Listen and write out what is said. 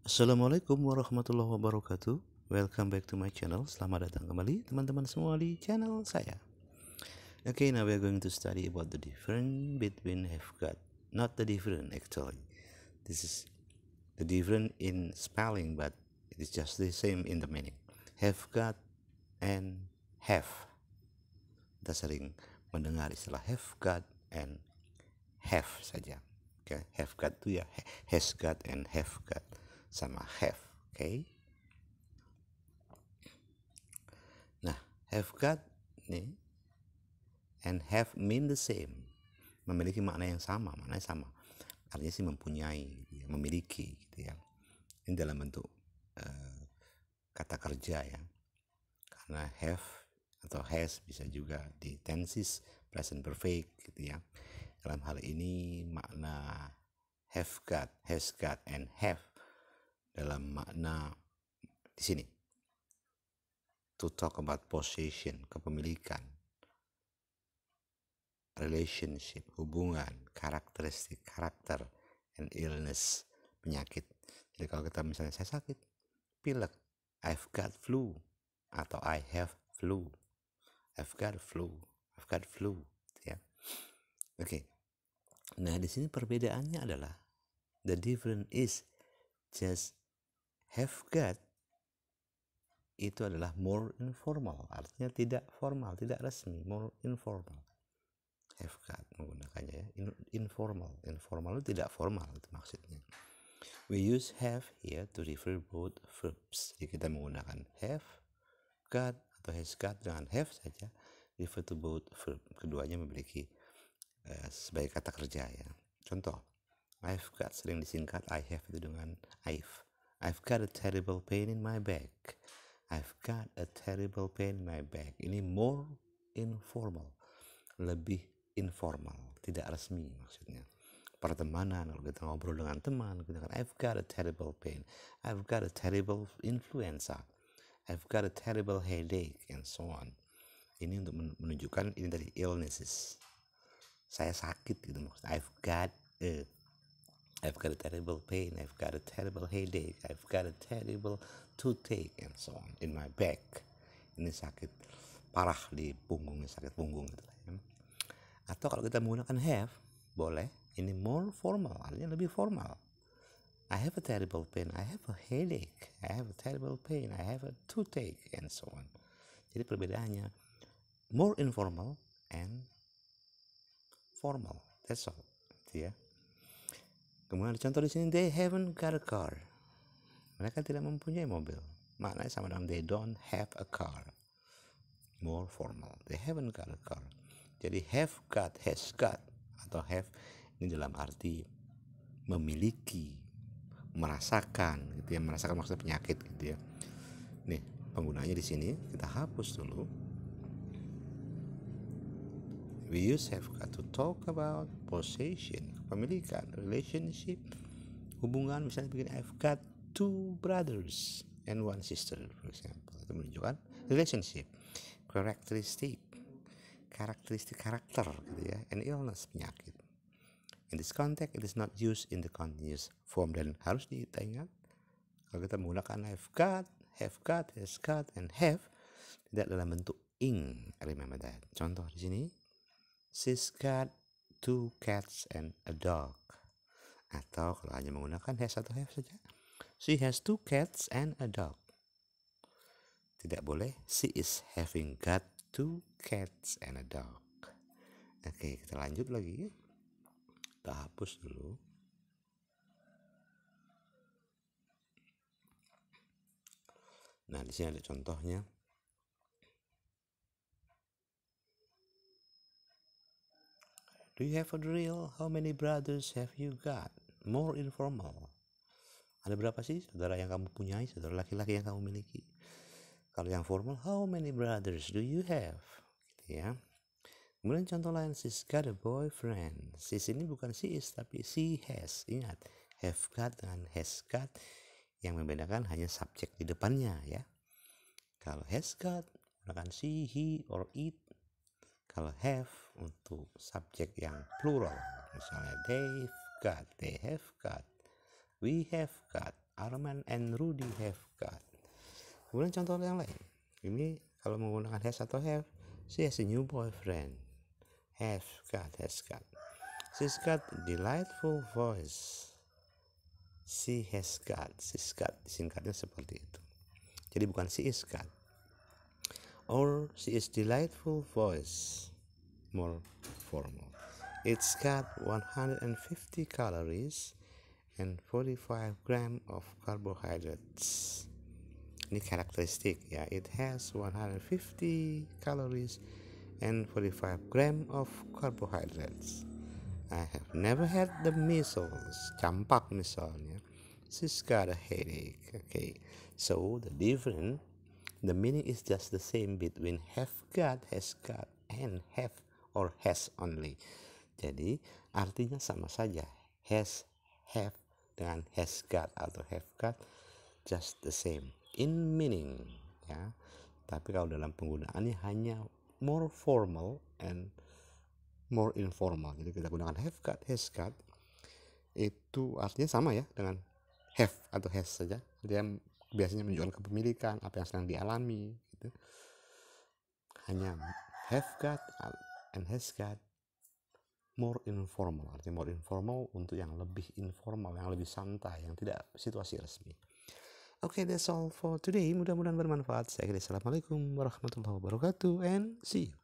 Assalamualaikum warahmatullahi wabarakatuh Welcome back to my channel Selamat datang kembali teman-teman semua di channel saya Okay, now we are going to study about the difference between have got Not the difference actually This is the difference in spelling But it is just the same in the meaning Have got and have Kita sering mendengar istilah have got and have saja okay? Have got itu ya has got and have got sama have. Oke. Okay? Nah, have got nih and have mean the same. Memiliki makna yang sama, makna yang sama. Artinya sih mempunyai, gitu ya, memiliki gitu ya. Ini dalam bentuk uh, kata kerja ya. Karena have atau has bisa juga di tenses present perfect gitu ya. Dalam hal ini makna have got, has got, and have dalam makna di sini. To talk about possession, kepemilikan, relationship, hubungan, karakteristik, karakter, and illness, penyakit. Jadi kalau kita misalnya saya sakit, pilek, I've got flu, atau I have flu, I've got flu, I've got flu, ya. Oke. Okay. Nah, di sini perbedaannya adalah the difference is just have got itu adalah more informal artinya tidak formal tidak resmi more informal have got menggunakannya ya In informal informal itu tidak formal itu maksudnya we use have here to refer both verbs jadi kita menggunakan have got atau has got dengan have saja refer to both verb keduanya memiliki uh, sebagai kata kerja ya contoh I've got sering disingkat I have itu dengan I've I've got a terrible pain in my back. I've got a terrible pain in my back. Ini more informal, lebih informal, tidak resmi maksudnya. Pertemanan, kalau kita ngobrol dengan teman, kita kan I've got a terrible pain, I've got a terrible influenza, I've got a terrible headache, and so on. Ini untuk menunjukkan ini dari illnesses. Saya sakit gitu maksudnya. I've got a I've got a terrible pain, I've got a terrible headache, I've got a terrible toothache, and so on in my back. Ini sakit parah di punggungnya, sakit punggung gitu lah ya. Atau kalau kita menggunakan have, boleh. Ini more formal, artinya lebih formal. I have a terrible pain, I have a headache, I have a terrible pain, I have a toothache, and so on. Jadi perbedaannya more informal and formal. That's all. Gitu ya. Kemudian contoh di sini they haven't got a car. Mereka tidak mempunyai mobil. Maknanya sama dengan they don't have a car. More formal. They haven't got a car. Jadi have got, has got atau have ini dalam arti memiliki, merasakan gitu ya, merasakan maksud penyakit gitu ya. Nih, penggunanya di sini kita hapus dulu we use have got to talk about possession kepemilikan relationship hubungan misalnya begini I've got two brothers and one sister for example itu menunjukkan relationship karakteristik karakteristik karakter gitu ya and illness penyakit in this context it is not used in the continuous form dan harus diingat kalau kita menggunakan I've got have got has got and have tidak dalam bentuk ing remember that contoh di sini She's got two cats and a dog. Atau kalau hanya menggunakan has atau have saja. She has two cats and a dog. Tidak boleh. She is having got two cats and a dog. Oke, kita lanjut lagi. Kita hapus dulu. Nah, di sini ada contohnya. Do you have a drill? How many brothers have you got? More informal. Ada berapa sih saudara yang kamu punyai, saudara laki-laki yang kamu miliki? Kalau yang formal, how many brothers do you have? Gitu ya. Kemudian contoh lain, she's got a boyfriend. She's ini bukan she is, tapi she has. Ingat, have got dengan has got yang membedakan hanya subjek di depannya ya. Kalau has got, gunakan she, he, or it kalau have untuk subjek yang plural, misalnya they've got, they have got, we have got, Arman and Rudy have got. Kemudian contoh yang lain. Ini kalau menggunakan has atau have, she has a new boyfriend. Have got, has got. She's got delightful voice. She has got, she's got. Singkatnya seperti itu. Jadi bukan she is got, or she is delightful voice more formal it's got 150 calories and 45 gram of carbohydrates ini characteristic yeah. it has 150 calories and 45 gram of carbohydrates I have never had the measles campak misalnya she's got a headache okay so the difference The meaning is just the same between have got, has got, and have or has only. Jadi artinya sama saja. Has, have dengan has got atau have got just the same in meaning ya. Tapi kalau dalam penggunaannya hanya more formal and more informal. Jadi kita gunakan have got, has got itu artinya sama ya dengan have atau has saja. Dia biasanya menjual kepemilikan apa yang sedang dialami gitu hanya have got and has got more informal artinya more informal untuk yang lebih informal yang lebih santai yang tidak situasi resmi oke okay, that's all for today mudah-mudahan bermanfaat saya kira assalamualaikum warahmatullahi wabarakatuh and see you